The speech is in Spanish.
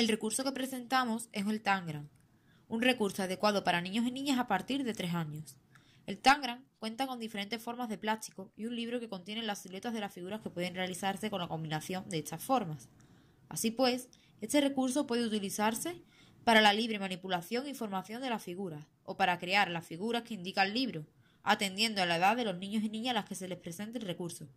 el recurso que presentamos es el Tangram, un recurso adecuado para niños y niñas a partir de 3 años. El Tangram cuenta con diferentes formas de plástico y un libro que contiene las siluetas de las figuras que pueden realizarse con la combinación de estas formas. Así pues, este recurso puede utilizarse para la libre manipulación y e formación de las figuras, o para crear las figuras que indica el libro, atendiendo a la edad de los niños y niñas a las que se les presente el recurso.